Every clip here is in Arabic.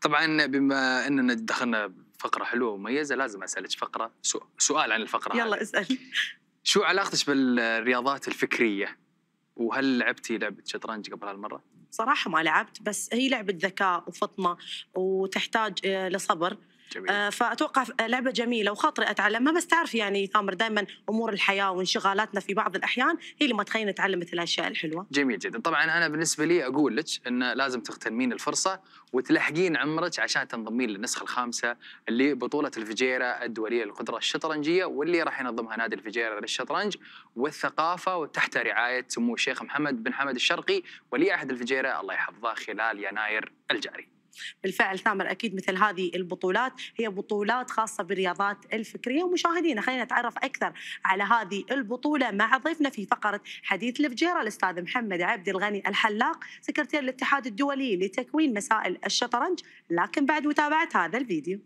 طبعا بما اننا دخلنا فقره حلوه ومميزه لازم اسالك فقره سؤال عن الفقره يلا هذه. اسال شو علاقتك بالرياضات الفكريه؟ وهل لعبتي لعبه شطرنج قبل هالمره؟ صراحه ما لعبت بس هي لعبه ذكاء وفطنه وتحتاج لصبر جميل. آه، فاتوقع آه، لعبه جميله وخاطري اتعلمها بس تعرف يعني ثامر دائما امور الحياه وانشغالاتنا في بعض الاحيان هي اللي ما تخلينا نتعلم مثل الاشياء الحلوه. جميل جدا، طبعا انا بالنسبه لي اقول لك انه لازم تغتنمين الفرصه وتلحقين عمرك عشان تنضمين للنسخه الخامسه اللي بطوله الفجيره الدوليه للقدره الشطرنجيه واللي راح ينظمها نادي الفجيره للشطرنج والثقافه وتحت رعايه سمو الشيخ محمد بن حمد الشرقي ولي عهد الفجيره الله يحفظه خلال يناير الجاري. بالفعل ثامر اكيد مثل هذه البطولات هي بطولات خاصه بالرياضات الفكريه ومشاهدينا خلينا نتعرف اكثر على هذه البطوله مع ضيفنا في فقره حديث الفجيره الاستاذ محمد عبد الغني الحلاق سكرتير الاتحاد الدولي لتكوين مسائل الشطرنج لكن بعد متابعه هذا الفيديو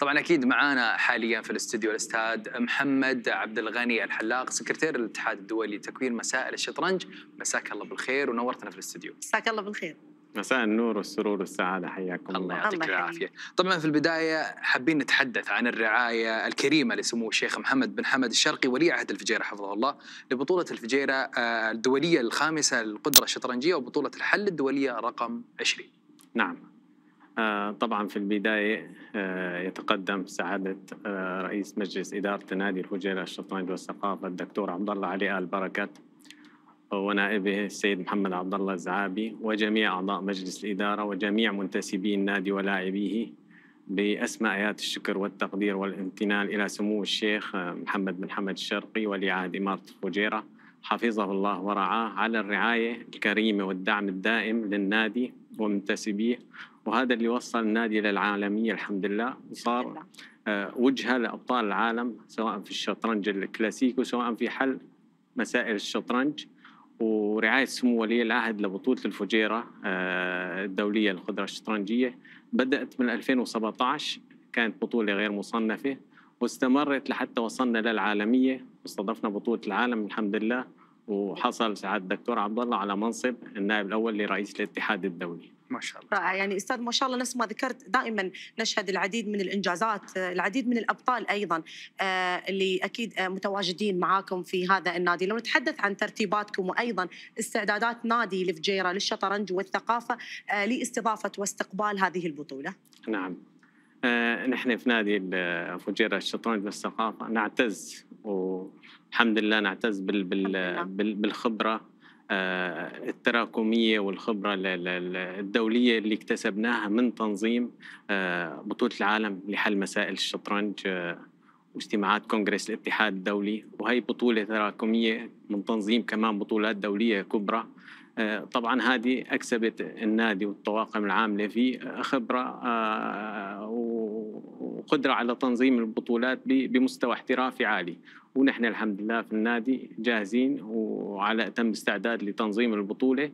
طبعا اكيد معانا حاليا في الاستوديو الاستاذ محمد عبد الغني الحلاق سكرتير الاتحاد الدولي لتكوين مسائل الشطرنج مساك الله بالخير ونورتنا في الاستوديو مساك الله بالخير مساء النور والسرور والسعادة حياكم الله يعطيك العافية طبعا في البداية حابين نتحدث عن الرعاية الكريمة لسمو الشيخ محمد بن حمد الشرقي ولي عهد الفجيرة حفظه الله لبطولة الفجيرة آه، الدولية الخامسة للقدرة الشطرنجية وبطولة الحل الدولية رقم 20 نعم آه، طبعا في البداية آه، يتقدم سعادة آه، رئيس مجلس إدارة نادي الفجيرة للشطرنج والثقافة الدكتور عبد الله علي آل بركات ونائبه السيد محمد عبد الله الزعابي وجميع أعضاء مجلس الإدارة وجميع منتسبي النادي ولاعبيه بأسماء آيات الشكر والتقدير والامتنان إلى سمو الشيخ محمد بن حمد الشرقي ولي عهد إمارة الفجيرة حفظه الله ورعاه على الرعاية الكريمة والدعم الدائم للنادي ومنتسبيه وهذا اللي وصل النادي للعالمية الحمد لله وصار آه، وجهة لأبطال العالم سواء في الشطرنج الكلاسيكي وسواء في حل مسائل الشطرنج ورعاية سمو ولي العهد لبطولة الفجيرة آه، الدولية للقدرة الشطرنجية بدأت من 2017 كانت بطولة غير مصنفة واستمرت لحتى وصلنا للعالمية واستضفنا بطولة العالم الحمد لله وحصل سعادة الدكتور عبد الله على منصب النائب الأول لرئيس الاتحاد الدولي ما شاء الله رائع يعني استاذ ما شاء الله نفس ما ذكرت دائما نشهد العديد من الانجازات آه، العديد من الابطال ايضا آه، اللي اكيد آه، متواجدين معاكم في هذا النادي لو نتحدث عن ترتيباتكم وايضا استعدادات نادي الفجيره للشطرنج والثقافه لاستضافه واستقبال هذه البطوله نعم نحن في نادي الفجيره الشطرنج والثقافه نعتز والحمد لله نعتز بال بال بالخبره آه، التراكميه والخبره الدوليه اللي اكتسبناها من تنظيم آه، بطوله العالم لحل مسائل الشطرنج آه، واجتماعات كونغرس الاتحاد الدولي وهي بطوله تراكميه من تنظيم كمان بطولات دوليه كبرى طبعا هذه اكسبت النادي والطواقم العامله فيه خبره وقدره على تنظيم البطولات بمستوى احترافي عالي ونحن الحمد لله في النادي جاهزين وعلى اتم استعداد لتنظيم البطوله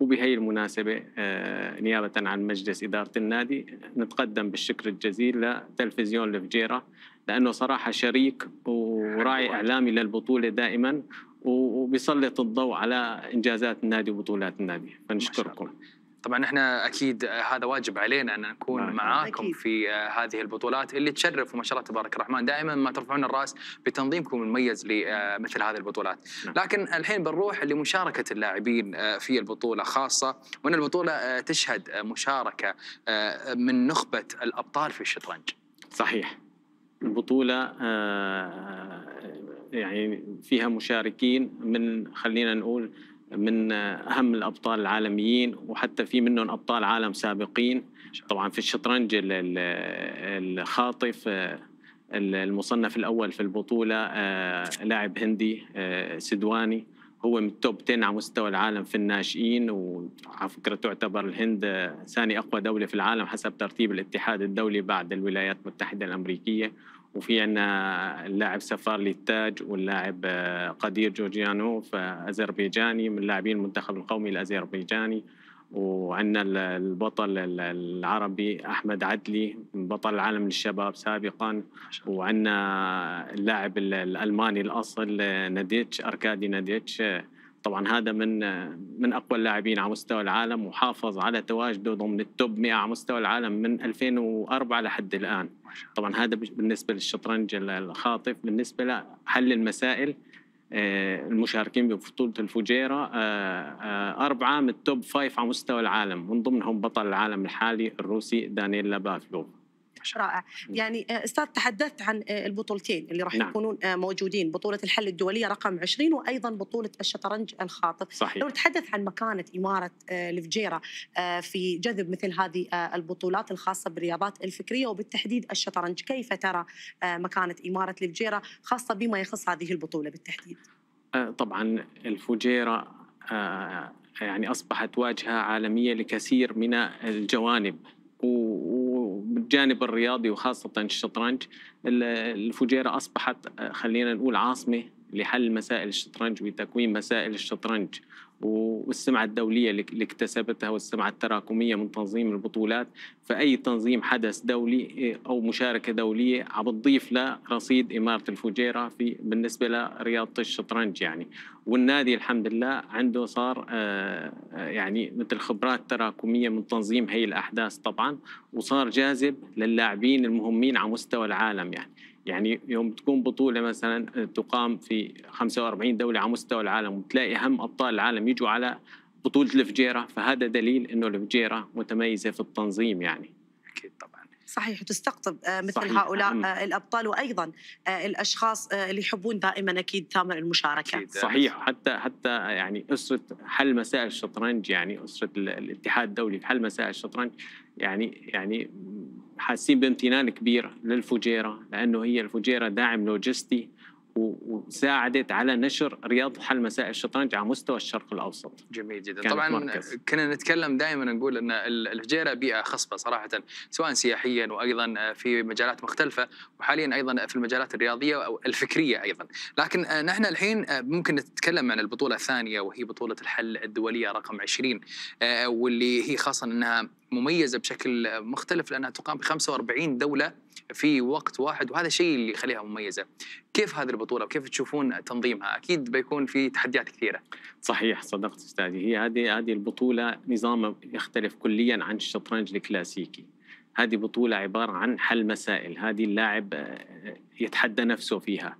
وبهي المناسبة آه، نيابة عن مجلس إدارة النادي نتقدم بالشكر الجزيل لتلفزيون الفجيرة لأنه صراحة شريك وراعي إعلامي للبطولة دائما وبيسلط الضوء على إنجازات النادي وبطولات النادي فنشكركم طبعا احنا اكيد آه، هذا واجب علينا ان نكون نعم. معاكم أكيد. في آه، هذه البطولات اللي تشرف وما شاء الله تبارك الرحمن دائما ما ترفعون الراس بتنظيمكم المميز لمثل آه، هذه البطولات نعم. لكن الحين بنروح لمشاركه اللاعبين في البطوله خاصه وان البطوله تشهد مشاركه من نخبه الابطال في الشطرنج صحيح البطوله يعني فيها مشاركين من خلينا نقول من اهم الابطال العالميين وحتى في منهم ابطال عالم سابقين طبعا في الشطرنج الخاطف المصنف الاول في البطوله آه، لاعب هندي آه، سدواني هو من التوب 10 على مستوى العالم في الناشئين وعلى فكره تعتبر الهند ثاني اقوى دوله في العالم حسب ترتيب الاتحاد الدولي بعد الولايات المتحده الامريكيه وفي عندنا اللاعب سفار للتاج واللاعب آه، قدير جورجيانوف اذربيجاني من لاعبين المنتخب القومي الاذربيجاني وعندنا البطل العربي احمد عدلي بطل العالم للشباب سابقا وعندنا اللاعب الالماني الاصل آه، ناديتش اركادي ناديتش آه، طبعا هذا من من اقوى اللاعبين على مستوى العالم وحافظ على تواجده ضمن التوب 100 على مستوى العالم من 2004 لحد الان طبعا هذا بالنسبه للشطرنج الخاطف بالنسبه لحل المسائل آه، المشاركين ببطولة الفجيرة آه، آه، أربعة من التوب فايف على مستوى العالم من ضمنهم بطل العالم الحالي الروسي دانيل لابافلوف 18 رائع يعني آه، استاذ تحدثت عن آه، البطولتين اللي راح نعم. يكونون آه، موجودين بطوله الحل الدوليه رقم 20 وايضا بطوله الشطرنج الخاطف صحيح. لو نتحدث عن مكانه اماره الفجيره في جذب مثل هذه البطولات الخاصه بالرياضات الفكريه وبالتحديد الشطرنج كيف ترى مكانه اماره الفجيره خاصه بما يخص هذه البطوله بالتحديد طبعا الفجيره يعني اصبحت واجهه عالميه لكثير من الجوانب و وبالجانب الرياضي وخاصة الشطرنج الفجيرة أصبحت خلينا نقول عاصمة لحل مسائل الشطرنج وتكوين مسائل الشطرنج والسمعة الدولية اللي اكتسبتها والسمعة التراكمية من تنظيم البطولات فأي تنظيم حدث دولي إيه، أو مشاركة دولية عم بتضيف له رصيد إمارة الفجيرة في بالنسبة لرياضة الشطرنج يعني والنادي الحمد لله عنده صار آه، يعني مثل خبرات تراكمية من تنظيم هي الأحداث طبعا وصار جاذب للاعبين المهمين على مستوى العالم يعني يعني يوم تكون بطولة مثلا آه، تقام في 45 دولة على مستوى العالم وتلاقي أهم أبطال العالم يجوا على بطولة الفجيرة فهذا دليل أنه الفجيرة متميزة في التنظيم يعني أكيد طبعا صحيح تستقطب آه، مثل صحيح. هؤلاء أم. آه، الابطال وايضا الاشخاص اللي يحبون دائما اكيد ثمن المشاركه أكيد. صحيح حتى حتى يعني اسره حل مسائل الشطرنج يعني اسره الاتحاد الدولي في حل مسائل الشطرنج يعني يعني حاسين بامتنان كبير للفجيره لانه هي الفجيره داعم لوجستي وساعدت على نشر رياضة حل مسائل الشطرنج على مستوى الشرق الأوسط جميل جدا طبعا مركز. كنا نتكلم دائما نقول أن الفجيرة بيئة خصبة صراحة سواء سياحيا وأيضا في مجالات مختلفة وحاليا أيضا في المجالات الرياضية أو الفكرية أيضا لكن آه، نحن الحين آه، ممكن نتكلم عن البطولة الثانية وهي بطولة الحل الدولية رقم 20 آه، واللي هي خاصة أنها مميزه بشكل مختلف لانها تقام ب 45 دوله في وقت واحد وهذا الشيء اللي يخليها مميزه. كيف هذه البطوله وكيف تشوفون تنظيمها؟ اكيد بيكون في تحديات كثيره. صحيح صدقت استاذي هي هذه هذه البطوله نظامها يختلف كليا عن الشطرنج الكلاسيكي. هذه بطوله عباره عن حل مسائل، هذه اللاعب يتحدى نفسه فيها.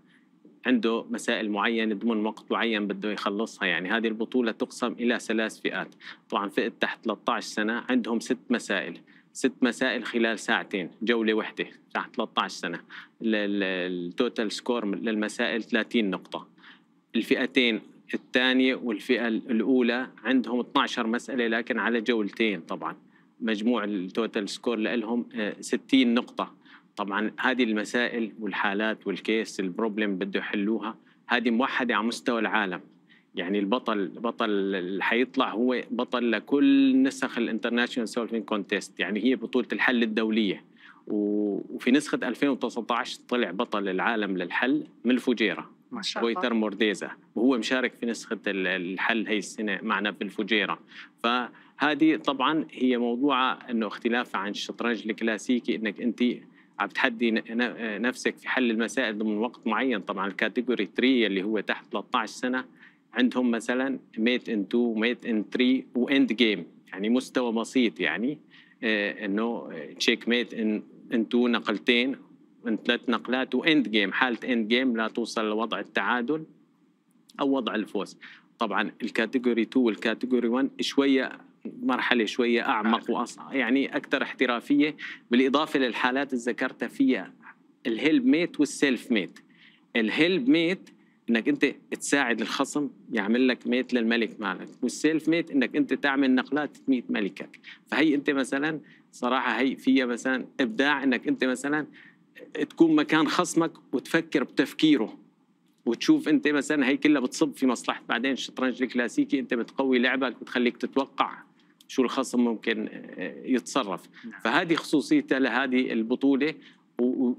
عنده مسائل معينه ضمن وقت معين بده يخلصها يعني هذه البطوله تقسم الى ثلاث فئات طبعا فئه تحت 13 سنه عندهم ست مسائل ست مسائل خلال ساعتين جوله وحده تحت 13 سنه التوتال سكور للمسائل 30 نقطه الفئتين الثانيه والفئه الاولى عندهم 12 مساله لكن على جولتين طبعا مجموع التوتال سكور لهم 60 آه، نقطه طبعا هذه المسائل والحالات والكيس البروبلم بده يحلوها هذه موحده على مستوى العالم يعني البطل بطل اللي حيطلع هو بطل لكل نسخ الانترناشونال سولفين كونتيست يعني هي بطوله الحل الدوليه وفي نسخه 2019 طلع بطل العالم للحل من الفجيره ما شاء الله بويتر مورديزا وهو مشارك في نسخه الحل هي السنه معنا في الفجيره فهذه طبعا هي موضوعه انه اختلاف عن الشطرنج الكلاسيكي انك انت عم بتحدي نفسك في حل المسائل ضمن وقت معين طبعا الكاتيجوري 3 اللي هو تحت 13 سنه عندهم مثلا ميت ان 2 ميت ان 3 واند جيم يعني مستوى بسيط يعني آه، انه تشيك ميت ان 2 نقلتين من ثلاث نقلات واند جيم حاله اند جيم لا توصل لوضع التعادل او وضع الفوز طبعا الكاتيجوري 2 والكاتيجوري 1 شويه مرحله شويه اعمق نعم. واصعب يعني اكثر احترافيه بالاضافه للحالات اللي ذكرتها فيها الهيلب ميت والسيلف ميت الهيلب ميت انك انت تساعد الخصم يعمل لك ميت للملك مالك والسيلف ميت انك انت تعمل نقلات تميت ملكك فهي انت مثلا صراحه هي فيها مثلا ابداع انك انت مثلا تكون مكان خصمك وتفكر بتفكيره وتشوف انت مثلا هي كلها بتصب في مصلحه بعدين الشطرنج الكلاسيكي انت بتقوي لعبك بتخليك تتوقع شو الخصم ممكن آه، يتصرف نعم. فهذه خصوصيته لهذه البطوله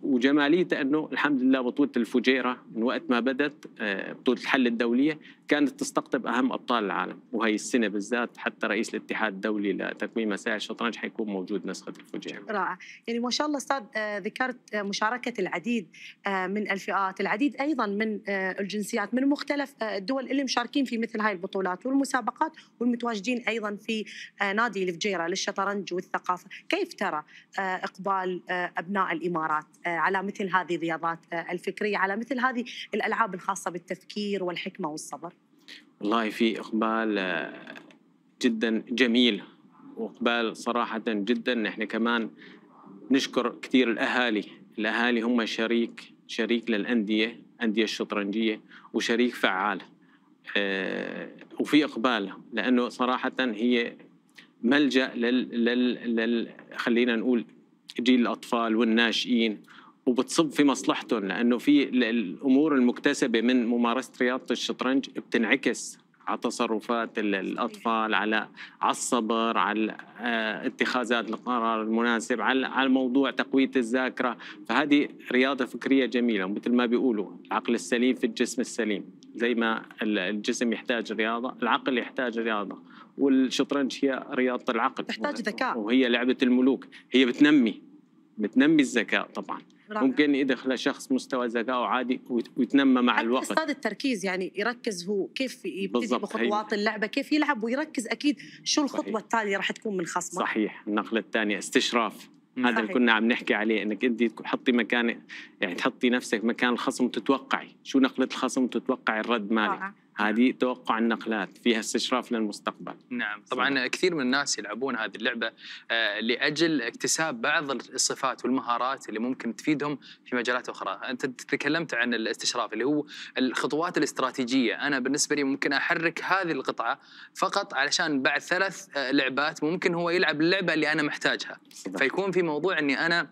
وجماليته انه الحمد لله بطوله الفجيره من وقت ما بدت آه، بطوله الحل الدوليه كانت تستقطب اهم ابطال العالم وهي السنه بالذات حتى رئيس الاتحاد الدولي لتكوين مسائل الشطرنج حيكون موجود نسخه الفجيره. رائع يعني ما شاء الله استاذ آه، ذكرت آه، مشاركه العديد آه، من الفئات العديد ايضا من الجنسيات من مختلف الدول اللي مشاركين في مثل هاي البطولات والمسابقات والمتواجدين ايضا في نادي الفجيره للشطرنج والثقافه كيف ترى اقبال ابناء الامارات على مثل هذه الرياضات الفكريه على مثل هذه الالعاب الخاصه بالتفكير والحكمه والصبر والله في إقبال آه، جدا جميل وإقبال صراحة جدا إحنا كمان نشكر كثير الأهالي الأهالي هم شريك شريك للأندية أندية الشطرنجية وشريك فعال آه، وفي إقبال لأنه صراحة هي ملجأ لل, لل... لل... خلينا نقول جيل الأطفال والناشئين وبتصب في مصلحتهم لانه في الامور المكتسبه من ممارسه رياضه الشطرنج بتنعكس على تصرفات الاطفال على على الصبر على آه، اتخاذات القرار المناسب على على موضوع تقويه الذاكره فهذه رياضه فكريه جميله مثل ما بيقولوا العقل السليم في الجسم السليم زي ما الجسم يحتاج رياضه العقل يحتاج رياضه والشطرنج هي رياضه العقل تحتاج ذكاء وهي لعبه الملوك هي بتنمي بتنمي الذكاء طبعا ممكن يدخله شخص مستوى ذكائه عادي ويتنمى مع الوقت استاذ التركيز يعني يركز هو كيف يبتدي بخطوات اللعبه كيف يلعب ويركز اكيد شو الخطوه التاليه راح تكون من خصمه صحيح النقله الثانيه استشراف هذا اللي كنا عم نحكي عليه انك انت تحطي مكان يعني تحطي نفسك مكان الخصم وتتوقعي شو نقله الخصم وتتوقعي الرد مالك آه. هذه توقع النقلات فيها استشراف للمستقبل نعم طبعا صحيح. كثير من الناس يلعبون هذه اللعبة آه، لأجل اكتساب بعض الصفات والمهارات اللي ممكن تفيدهم في مجالات أخرى أنت تكلمت عن الاستشراف اللي هو الخطوات الاستراتيجية أنا بالنسبة لي ممكن أحرك هذه القطعة فقط علشان بعد ثلاث آه، لعبات ممكن هو يلعب اللعبة اللي أنا محتاجها صحيح. فيكون في موضوع أني أنا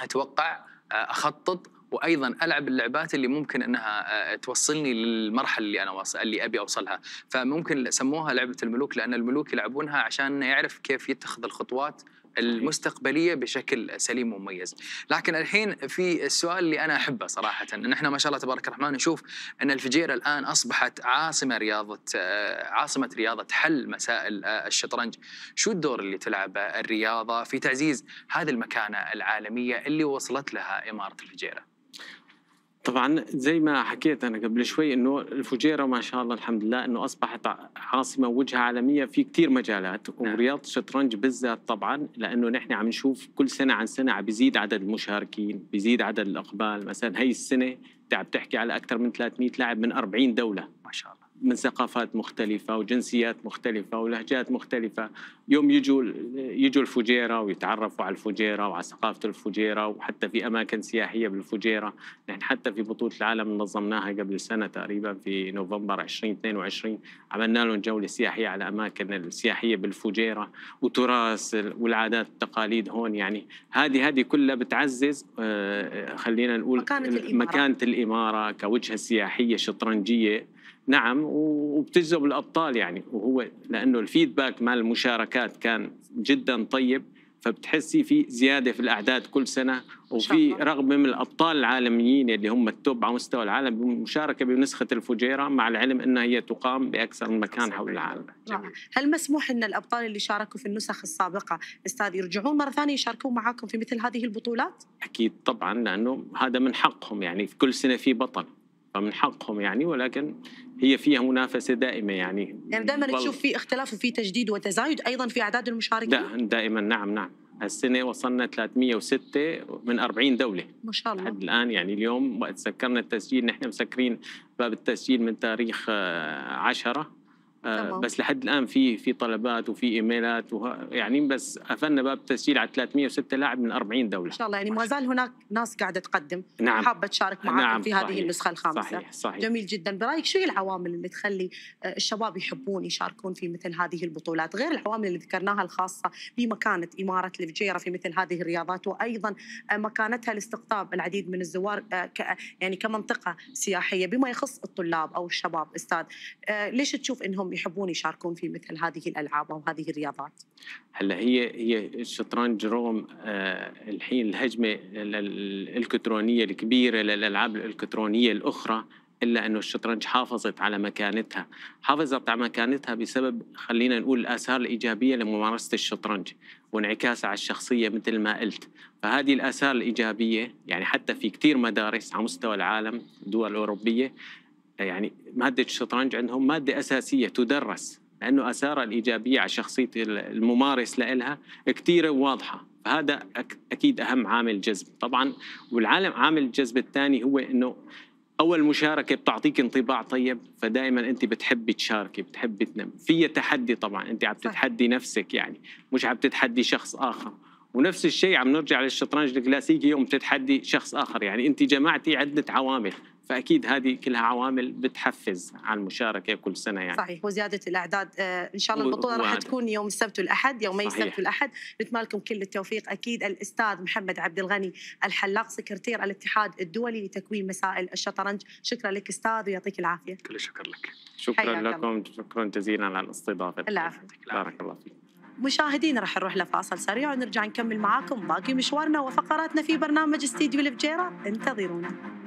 أتوقع آه، أخطط وايضا العب اللعبات اللي ممكن انها آه، توصلني للمرحله اللي انا واصل اللي ابي اوصلها فممكن سموها لعبه الملوك لان الملوك يلعبونها عشان يعرف كيف يتخذ الخطوات المستقبليه بشكل سليم ومميز لكن الحين في السؤال اللي انا احبه صراحه ان احنا ما شاء الله تبارك الرحمن نشوف ان الفجيره الان اصبحت عاصمه رياضه آه، عاصمه رياضه حل مسائل آه، الشطرنج شو الدور اللي تلعبه الرياضه في تعزيز هذه المكانه العالميه اللي وصلت لها اماره الفجيره طبعا زي ما حكيت انا قبل شوي انه الفجيره ما شاء الله الحمد لله انه اصبحت عاصمه وجهه عالميه في كثير مجالات نعم. ورياضه الشطرنج بالذات طبعا لانه نحن عم نشوف كل سنه عن سنه عم بيزيد عدد المشاركين بيزيد عدد الاقبال مثلا هي السنه انت عم تحكي على اكثر من 300 لاعب من 40 دوله ما شاء الله من ثقافات مختلفه وجنسيات مختلفه ولهجات مختلفه يوم يجوا يجوا الفجيره ويتعرفوا على الفجيره وعلى ثقافه الفجيره وحتى في اماكن سياحيه بالفجيره نحن حتى في بطوله العالم نظمناها قبل سنه تقريبا في نوفمبر 2022 عملنا لهم جوله سياحيه على اماكن السياحيه بالفجيره وتراث والعادات والتقاليد هون يعني هذه هذه كلها بتعزز آه، خلينا نقول مكانه الاماره, مكانة الإمارة كوجهه سياحيه شطرنجيه نعم وبتجذب الابطال يعني وهو لانه الفيدباك مال المشاركات كان جدا طيب فبتحسي في زياده في الاعداد كل سنه وفي رغبه من الابطال العالميين اللي هم التوب على مستوى العالم بالمشاركه بنسخه الفجيره مع العلم انها هي تقام باكثر من مكان حول العالم. جميل. هل مسموح ان الابطال اللي شاركوا في النسخ السابقه استاذ يرجعون مره ثانيه يشاركون معاكم في مثل هذه البطولات؟ اكيد طبعا لانه هذا من حقهم يعني في كل سنه في بطل. فمن حقهم يعني ولكن هي فيها منافسه دائمه يعني يعني دائما تشوف في اختلاف وفي تجديد وتزايد ايضا في اعداد المشاركين دا دائما نعم نعم هالسنه وصلنا 306 من 40 دوله ما شاء الله لحد الان يعني اليوم وقت سكرنا التسجيل نحن مسكرين باب التسجيل من تاريخ 10 آه، بس لحد الان في في طلبات وفي ايميلات وه... يعني بس قفلنا باب التسجيل على 306 لاعب من 40 دوله ان شاء الله يعني ما زال هناك ناس قاعده تقدم نعم حابه تشارك معاكم نعم في هذه صحيح. النسخه الخامسه صحيح صحيح جميل جدا برايك شو هي العوامل اللي تخلي آه، الشباب يحبون يشاركون في مثل هذه البطولات غير العوامل اللي ذكرناها الخاصه بمكانه اماره الفجيره في مثل هذه الرياضات وايضا آه، مكانتها لاستقطاب العديد من الزوار آه، ك... يعني كمنطقه سياحيه بما يخص الطلاب او الشباب استاذ ليش تشوف انهم يحبون يشاركون في مثل هذه الالعاب او هذه الرياضات. هلا هي هي الشطرنج رغم آه، الحين الهجمه الالكترونيه الكبيره للالعاب الالكترونيه الاخرى الا انه الشطرنج حافظت على مكانتها، حافظت على مكانتها بسبب خلينا نقول الاثار الايجابيه لممارسه الشطرنج وانعكاسها على الشخصيه مثل ما قلت، فهذه الاثار الايجابيه يعني حتى في كثير مدارس على مستوى العالم دول اوروبيه يعني ماده الشطرنج عندهم ماده اساسيه تدرس لانه اثارها الايجابيه على شخصيه الممارس لها كثيره وواضحه فهذا اكيد اهم عامل جذب طبعا والعالم عامل الجذب الثاني هو انه اول مشاركه بتعطيك انطباع طيب فدائما انت بتحبي تشاركي بتحبي تنم في تحدي طبعا انت عم تتحدي نفسك يعني مش عم تتحدي شخص اخر ونفس الشيء عم نرجع للشطرنج الكلاسيكي يوم تتحدي شخص اخر يعني انت جمعتي عده عوامل فاكيد هذه كلها عوامل بتحفز على المشاركه كل سنه يعني صحيح وزياده الاعداد آه، ان شاء الله البطوله راح تكون يوم السبت والاحد يومي السبت والاحد نتمنى لكم كل التوفيق اكيد الاستاذ محمد عبد الغني الحلاق سكرتير الاتحاد الدولي لتكوين مسائل الشطرنج شكرا لك استاذ ويعطيك العافيه كل شكر لك شكرا لكم شكرا جزيلا على الاستضافه بارك الله فيك مشاهدينا راح نروح لفاصل سريع ونرجع نكمل معاكم باقي مشوارنا وفقراتنا في برنامج استديو الفجيرة انتظرونا